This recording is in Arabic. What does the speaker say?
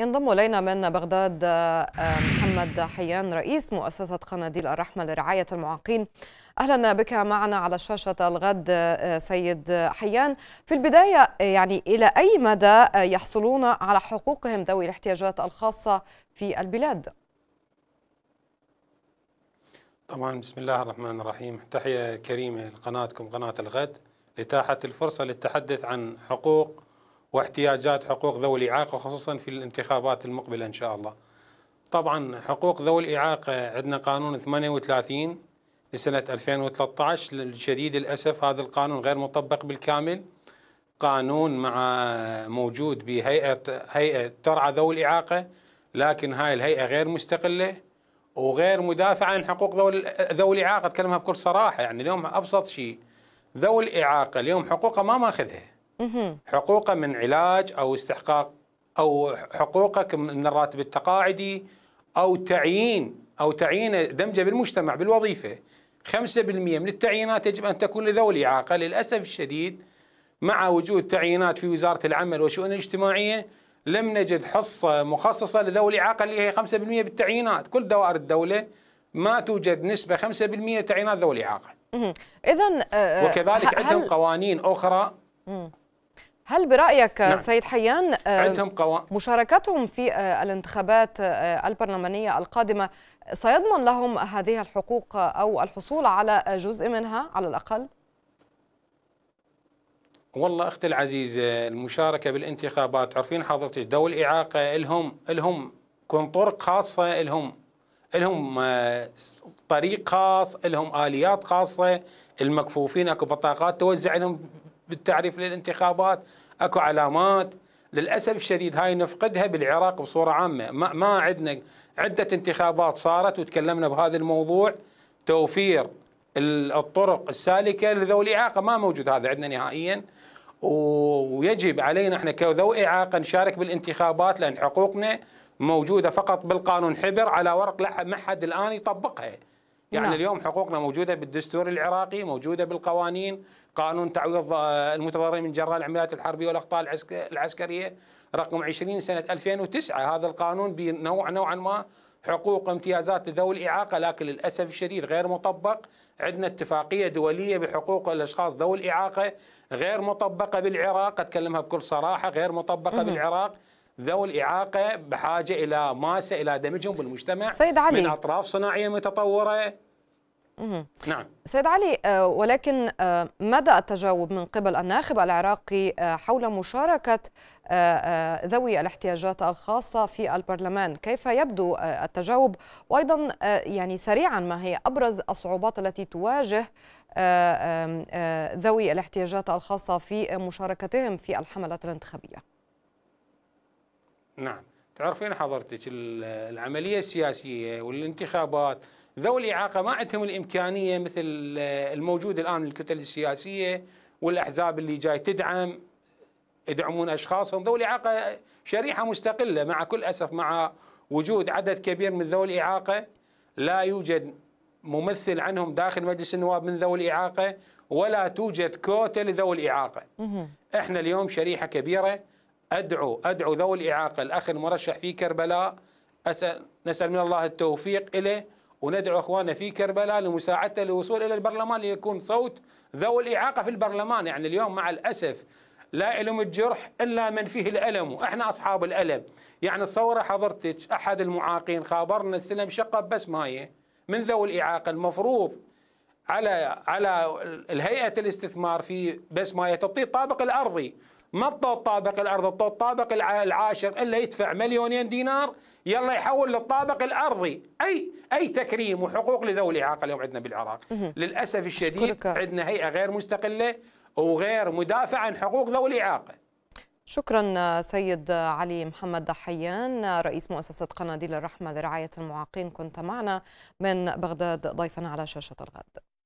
ينضم الينا من بغداد آه، محمد حيان رئيس مؤسسه قناديل الرحمه لرعايه المعاقين اهلا بك معنا على شاشه الغد آه، سيد حيان في البدايه يعني الى اي مدى آه، يحصلون على حقوقهم ذوي الاحتياجات الخاصه في البلاد طبعا بسم الله الرحمن الرحيم تحيه كريمه لقناتكم قناه الغد لاتاحه الفرصه للتحدث عن حقوق واحتياجات حقوق ذوي الإعاقة خصوصا في الانتخابات المقبلة إن شاء الله طبعا حقوق ذوي الإعاقة عندنا قانون 38 لسنة 2013 للشديد الأسف هذا القانون غير مطبق بالكامل قانون مع موجود بهيئة هيئة ترعى ذوي الإعاقة لكن هاي الهيئة غير مستقلة وغير مدافعة عن حقوق ذوي ذوي الإعاقة أتكلمها بكل صراحة يعني اليوم أبسط شيء ذوي الإعاقة اليوم حقوقه ما ماخذها حقوقه من علاج أو استحقاق أو حقوقك من الراتب التقاعدي أو تعيين أو تعيينه دمجه بالمجتمع بالوظيفة 5% من التعيينات يجب أن تكون لذوي الإعاقة للأسف الشديد مع وجود تعيينات في وزارة العمل والشؤون الاجتماعية لم نجد حصة مخصصة لذوي الإعاقة اللي هي 5% بالتعيينات كل دوائر الدولة ما توجد نسبة 5% تعيينات ذوي الإعاقة إذا آه، وكذلك عندهم قوانين أخرى هل برأيك نعم. سيد حيان آه، عندهم قوا... مشاركتهم في آه، الانتخابات آه، البرلمانية القادمة سيضمن لهم هذه الحقوق أو الحصول على جزء منها على الأقل؟ والله اختي العزيزه المشاركه بالانتخابات عارفين حضرتك ذوي الاعاقه لهم لهم كون طرق خاصه لهم لهم طريق خاص لهم اليات خاصه المكفوفين اكو بطاقات توزع لهم بالتعريف للانتخابات اكو علامات للاسف الشديد هاي نفقدها بالعراق بصوره عامه ما, ما عندنا عده انتخابات صارت وتكلمنا بهذا الموضوع توفير الطرق السالكه لذوي الاعاقه ما موجود هذا عندنا نهائيا ويجب علينا احنا كذوي اعاقه نشارك بالانتخابات لان حقوقنا موجوده فقط بالقانون حبر على ورق لا ما حد الان يطبقها يعني نعم. اليوم حقوقنا موجوده بالدستور العراقي موجوده بالقوانين قانون تعويض آه، المتضررين من جراء العمليات الحربيه والاخطاء العسكريه رقم 20 سنه 2009 هذا القانون بنوع نوعا ما حقوق امتيازات ذوي الإعاقة لكن للأسف الشديد غير مطبق عندنا اتفاقية دولية بحقوق الأشخاص ذوي الإعاقة غير مطبقة بالعراق أتكلمها بكل صراحة غير مطبقة بالعراق ذوي الإعاقة بحاجة إلى ماسة إلى دمجهم بالمجتمع سيد علي. من أطراف صناعية متطورة نعم سيد علي آه، ولكن آه، مدى التجاوب من قبل الناخب العراقي آه، حول مشاركة ذوي الاحتياجات الخاصة في البرلمان كيف يبدو التجاوب وأيضا يعني سريعا ما هي أبرز الصعوبات التي تواجه ذوي الاحتياجات الخاصة في مشاركتهم في الحملات الانتخابية نعم تعرفين حضرتك العملية السياسية والانتخابات ذوي الإعاقة ما عندهم الإمكانية مثل الموجود الآن الكتل السياسية والأحزاب اللي جاي تدعم يدعمون أشخاصهم ذوي الإعاقة شريحة مستقلة مع كل أسف مع وجود عدد كبير من ذوي الإعاقة لا يوجد ممثل عنهم داخل مجلس النواب من ذوي الإعاقة ولا توجد كوتة لذوي الإعاقة احنا اليوم شريحة كبيرة أدعو أدعو ذوي الإعاقة الأخ المرشح في كربلاء أسأل نسأل من الله التوفيق إليه وندعو إخواننا في كربلاء لمساعدته للوصول إلى البرلمان ليكون صوت ذوي الإعاقة في البرلمان يعني اليوم مع الأسف لا يلم الجرح إلا من فيه الألم وإحنا أصحاب الألم يعني صورة حضرتك أحد المعاقين خابرنا السلم شقة بس ماية من ذوي الإعاقة المفروض على على الهيئة الاستثمار في بس ماية تعطيه الطابق الأرضي ما الطوط طابق الارض الطوط طابق العاشر الا يدفع مليونين دينار يلا يحول للطابق الارضي اي اي تكريم وحقوق لذوي الاعاقه اليوم عندنا بالعراق للاسف الشديد عندنا هيئه غير مستقله وغير مدافعه عن حقوق ذوي الاعاقه شكرا سيد علي محمد دحيان رئيس مؤسسة قناديل الرحمة لرعاية المعاقين كنت معنا من بغداد ضيفنا على شاشة الغد